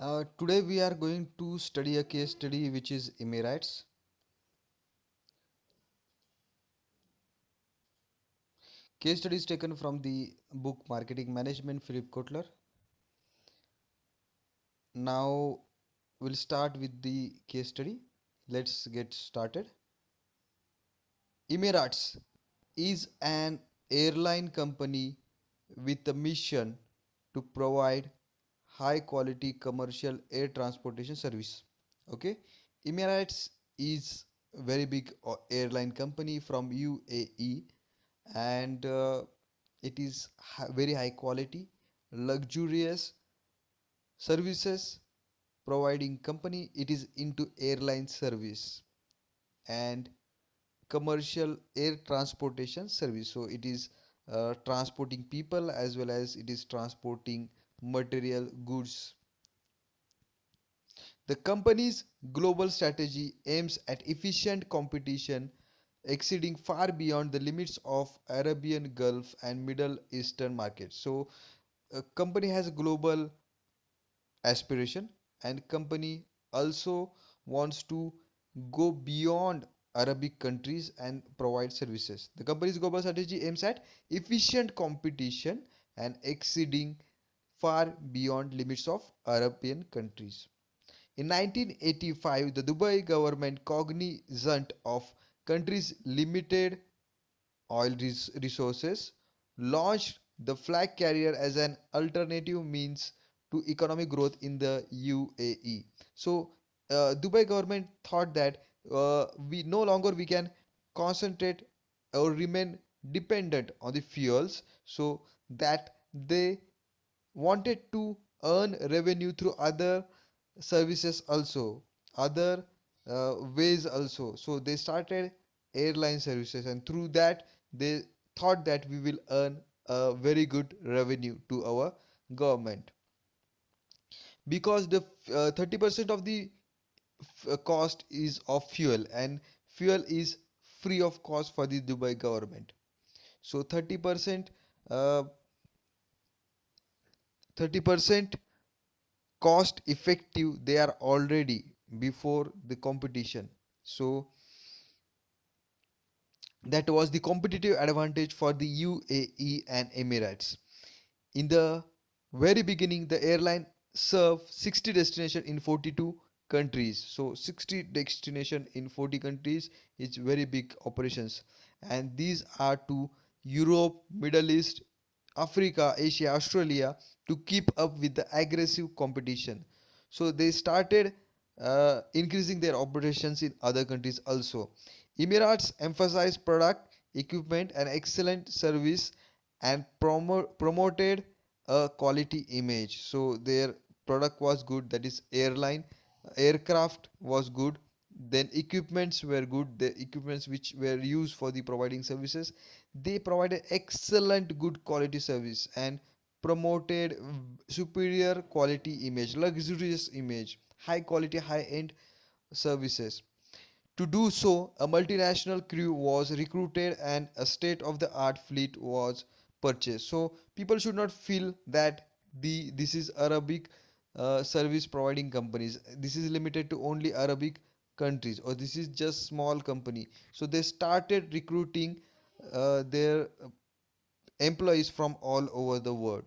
Uh, today we are going to study a case study which is Emirates. Case study is taken from the book Marketing Management Philip Kotler. Now we'll start with the case study. Let's get started. Emirates is an airline company with a mission to provide high quality commercial air transportation service okay emirates is very big uh, airline company from uae and uh, it is very high quality luxurious services providing company it is into airline service and commercial air transportation service so it is uh, transporting people as well as it is transporting material goods. The company's global strategy aims at efficient competition exceeding far beyond the limits of Arabian Gulf and Middle Eastern markets. So a company has a global aspiration and company also wants to go beyond Arabic countries and provide services. The company's global strategy aims at efficient competition and exceeding far beyond limits of European countries. In 1985, the Dubai government cognizant of country's limited oil res resources launched the flag carrier as an alternative means to economic growth in the UAE. So uh, Dubai government thought that uh, we no longer we can concentrate or remain dependent on the fuels so that they wanted to earn revenue through other services also other uh, ways also so they started airline services and through that they thought that we will earn a very good revenue to our government because the 30% uh, of the uh, cost is of fuel and fuel is free of cost for the dubai government so 30% uh, 30% cost effective they are already before the competition so that was the competitive advantage for the UAE and Emirates in the very beginning the airline served 60 destinations in 42 countries so 60 destination in 40 countries is very big operations and these are to Europe Middle East Africa, Asia, Australia to keep up with the aggressive competition. So they started uh, increasing their operations in other countries also. Emirates emphasized product, equipment, and excellent service and promo promoted a quality image. So their product was good, that is, airline, aircraft was good, then equipments were good the equipments which were used for the providing services they provided excellent good quality service and promoted superior quality image luxurious image high quality high end services to do so a multinational crew was recruited and a state of the art fleet was purchased so people should not feel that the this is arabic uh, service providing companies this is limited to only arabic countries or this is just small company so they started recruiting uh, their employees from all over the world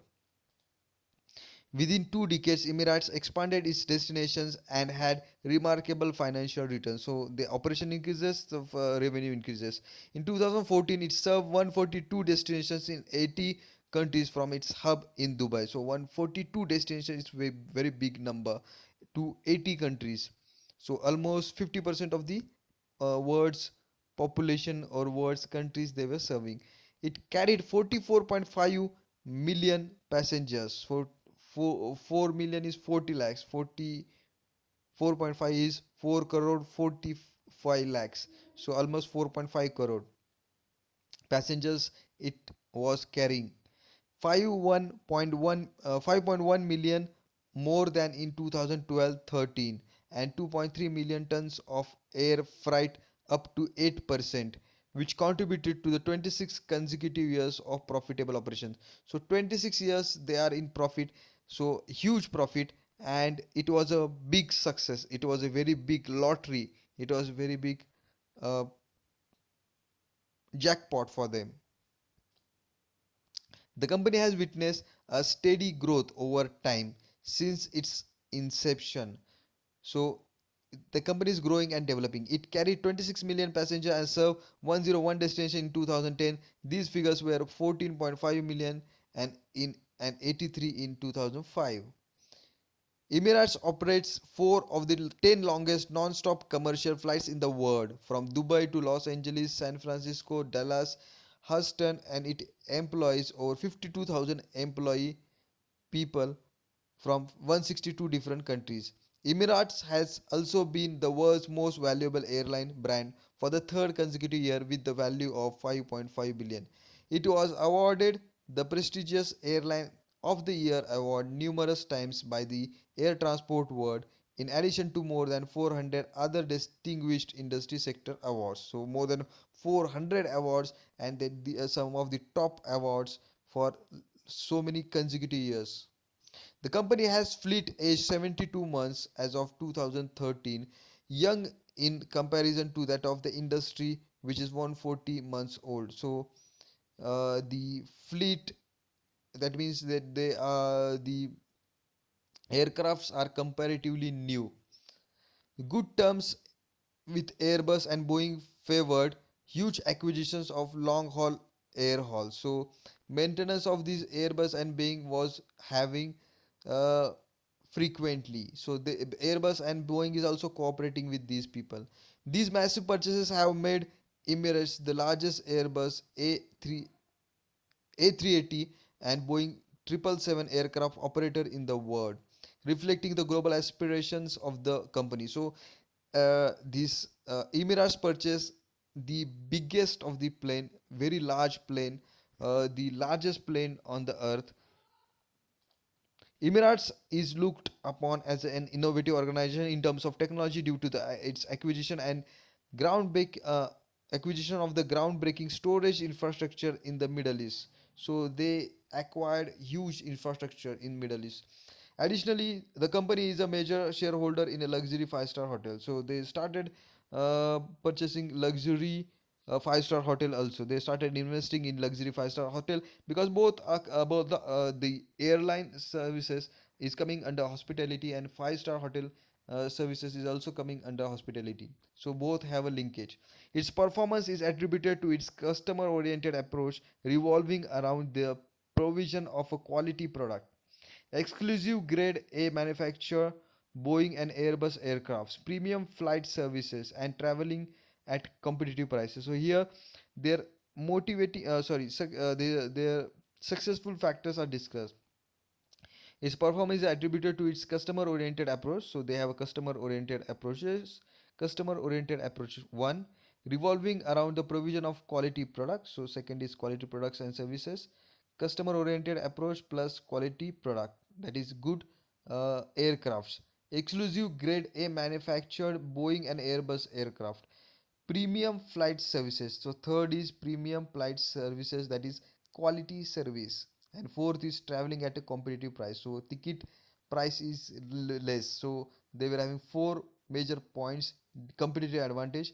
Within two decades, Emirates expanded its destinations and had remarkable financial returns. So the operation increases, the uh, revenue increases. In 2014, it served 142 destinations in 80 countries from its hub in Dubai. So 142 destinations is a very big number to 80 countries so almost 50% of the uh, words population or words countries they were serving it carried 44.5 million passengers for 4, 4 million is 40 lakhs 40 4.5 is 4 crore 45 lakhs so almost 4.5 crore passengers it was carrying 5.1 uh, 5.1 million more than in 2012-13 and 2.3 million tons of air freight up to 8% which contributed to the 26 consecutive years of profitable operations so 26 years they are in profit so huge profit and it was a big success it was a very big lottery it was a very big uh, jackpot for them the company has witnessed a steady growth over time since its inception so the company is growing and developing. It carried 26 million passengers and served 101 destinations in 2010. These figures were 14.5 million and in and 83 in 2005. Emirates operates four of the 10 longest non-stop commercial flights in the world from Dubai to Los Angeles, San Francisco, Dallas, Houston and it employs over 52,000 employee people from 162 different countries. Emirates has also been the world's most valuable airline brand for the third consecutive year with the value of 5.5 billion. It was awarded the prestigious Airline of the Year award numerous times by the Air Transport World in addition to more than 400 other distinguished industry sector awards. So more than 400 awards and the, uh, some of the top awards for so many consecutive years. The company has fleet age 72 months as of 2013, young in comparison to that of the industry which is 140 months old. So uh, the fleet that means that they are uh, the aircrafts are comparatively new. Good terms with Airbus and Boeing favored huge acquisitions of long haul air haul. So maintenance of these airbus and boeing was having uh, frequently so the airbus and boeing is also cooperating with these people these massive purchases have made emirates the largest airbus a3 a380 and boeing 777 aircraft operator in the world reflecting the global aspirations of the company so uh, this uh, emirates purchase the biggest of the plane very large plane uh, the largest plane on the earth. Emirates is looked upon as an innovative organization in terms of technology due to the, uh, its acquisition and ground uh, acquisition of the groundbreaking storage infrastructure in the Middle East. So they acquired huge infrastructure in Middle East. Additionally, the company is a major shareholder in a luxury five-star hotel. So they started uh, purchasing luxury a five star hotel also they started investing in luxury five star hotel because both are about uh, the, uh, the airline services is coming under hospitality and five star hotel uh, services is also coming under hospitality so both have a linkage its performance is attributed to its customer oriented approach revolving around the provision of a quality product exclusive grade a manufacturer boeing and airbus aircrafts premium flight services and traveling at competitive prices so here their motivating uh, sorry uh, their, their successful factors are discussed its performance is attributed to its customer oriented approach so they have a customer oriented approaches customer oriented approach one revolving around the provision of quality products so second is quality products and services customer oriented approach plus quality product that is good uh, aircrafts exclusive grade a manufactured boeing and airbus aircraft premium flight services so third is premium flight services that is quality service and fourth is traveling at a competitive price so ticket price is less so they were having four major points competitive advantage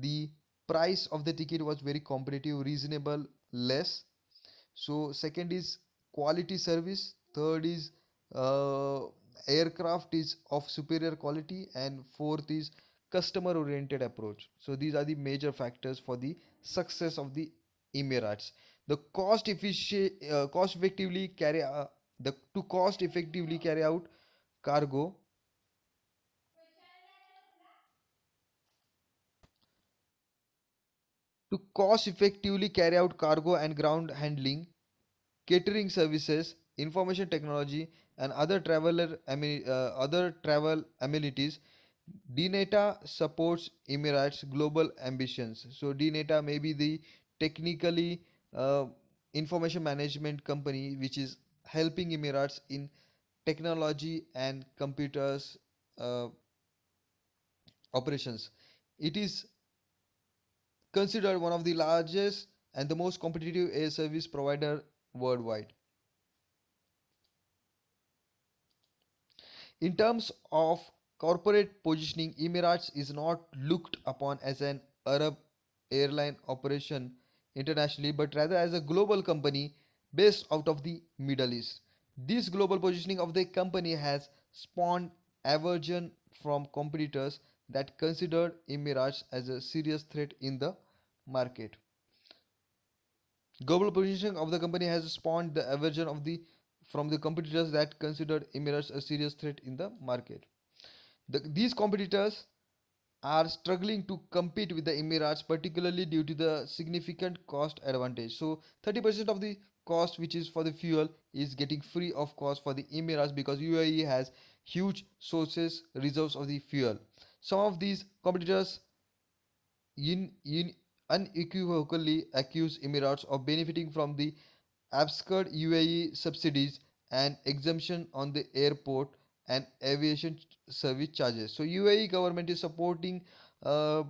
the price of the ticket was very competitive reasonable less so second is quality service third is uh, aircraft is of superior quality and fourth is customer oriented approach so these are the major factors for the success of the Emirates. the cost efficient uh, cost effectively carry uh, the to cost effectively carry out cargo to cost effectively carry out cargo and ground handling catering services information technology and other traveler uh, other travel amenities dnata supports emirates global ambitions so dnata may be the technically uh, information management company which is helping emirates in technology and computers uh, operations it is considered one of the largest and the most competitive air service provider worldwide in terms of Corporate positioning Emirates is not looked upon as an Arab airline operation internationally but rather as a global company based out of the Middle East. This global positioning of the company has spawned aversion from competitors that considered Emirates as a serious threat in the market. Global positioning of the company has spawned the aversion of the from the competitors that considered Emirates a serious threat in the market. The, these competitors are struggling to compete with the Emirates, particularly due to the significant cost advantage. So, 30% of the cost, which is for the fuel, is getting free of cost for the Emirates because UAE has huge sources reserves of the fuel. Some of these competitors in, in unequivocally accuse Emirates of benefiting from the absurd UAE subsidies and exemption on the airport and aviation service charges. So UAE government is supporting uh,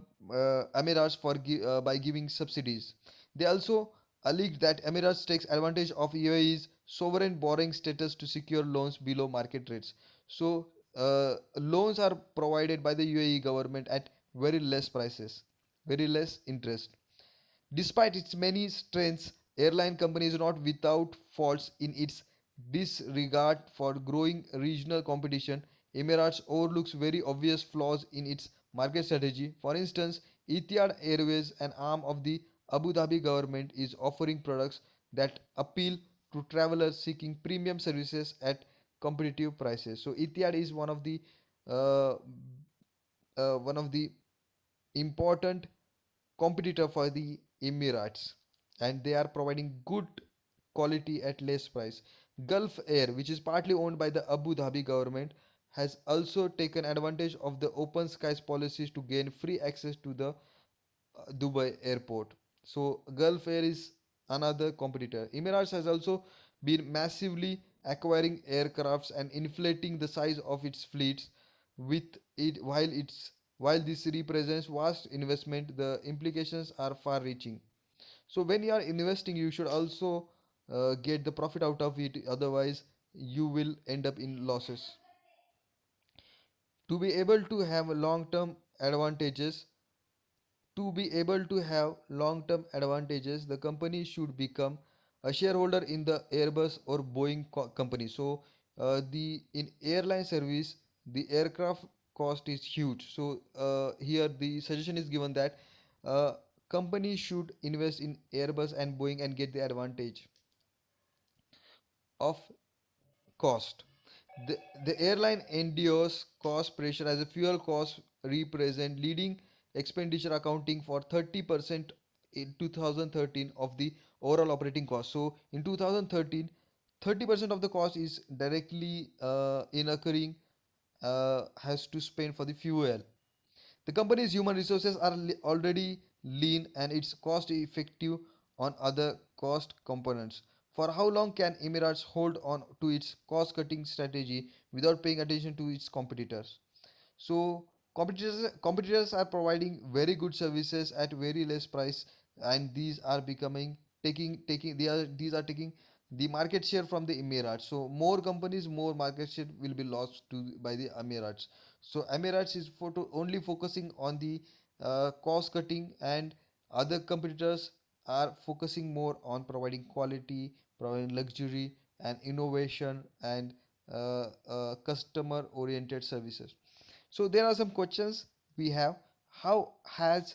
uh Emirates for gi uh, by giving subsidies. They also alleged that Emirates takes advantage of UAE's sovereign borrowing status to secure loans below market rates. So uh, loans are provided by the UAE government at very less prices, very less interest. Despite its many strengths, airline company is not without faults in its disregard for growing regional competition, Emirates overlooks very obvious flaws in its market strategy. For instance, Etihad Airways, an arm of the Abu Dhabi government, is offering products that appeal to travelers seeking premium services at competitive prices. So Etihad is one of the uh, uh, one of the important competitor for the Emirates, and they are providing good quality at less price. Gulf Air, which is partly owned by the Abu Dhabi government, has also taken advantage of the open skies policies to gain free access to the uh, Dubai airport. So, Gulf Air is another competitor. Emirates has also been massively acquiring aircrafts and inflating the size of its fleets with it while it's while this represents vast investment the implications are far reaching so when you are investing you should also uh, get the profit out of it otherwise you will end up in losses to be able to have long term advantages to be able to have long term advantages the company should become a shareholder in the airbus or boeing co company so uh, the in airline service the aircraft cost is huge so uh, here the suggestion is given that uh, company should invest in airbus and boeing and get the advantage of cost. The, the airline endures cost pressure as the fuel cost represent leading expenditure accounting for 30% in 2013 of the overall operating cost. So in 2013, 30% of the cost is directly uh, in occurring uh, has to spend for the fuel. The company's human resources are already lean and it's cost effective on other cost components. For how long can Emirates hold on to its cost cutting strategy without paying attention to its competitors? So, competitors, competitors are providing very good services at very less price, and these are becoming taking taking they are these are taking the market share from the Emirates. So more companies, more market share will be lost to by the Emirates. So Emirates is photo only focusing on the uh, cost cutting, and other competitors are focusing more on providing quality, providing luxury and innovation and uh, uh, customer oriented services so there are some questions we have how has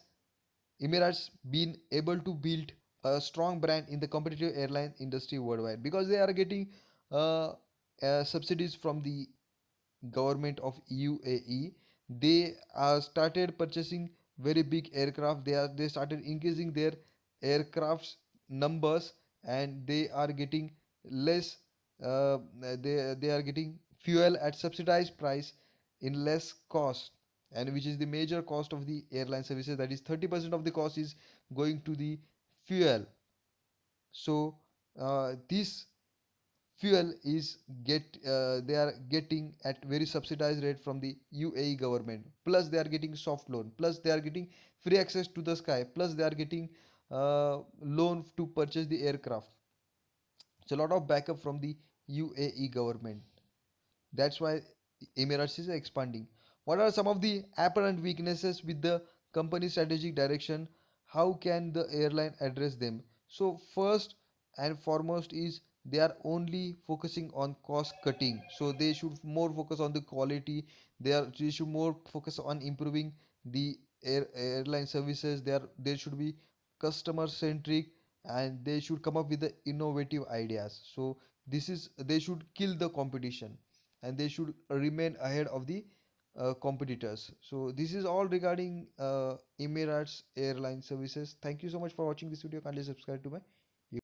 emirates been able to build a strong brand in the competitive airline industry worldwide because they are getting uh, uh subsidies from the government of uae they are started purchasing very big aircraft they are they started increasing their aircrafts numbers and they are getting less uh, they, they are getting fuel at subsidized price in less cost and which is the major cost of the airline services that is 30% of the cost is going to the fuel so uh, this fuel is get uh, they are getting at very subsidized rate from the UAE government plus they are getting soft loan plus they are getting free access to the sky plus they are getting uh, loan to purchase the aircraft so a lot of backup from the UAE government that's why Emirates is expanding what are some of the apparent weaknesses with the company's strategic direction how can the airline address them so first and foremost is they are only focusing on cost cutting so they should more focus on the quality they are they should more focus on improving the air, airline services there there should be customer centric and they should come up with the innovative ideas so this is they should kill the competition and they should remain ahead of the uh, competitors so this is all regarding uh, emirates airline services thank you so much for watching this video kindly subscribe to my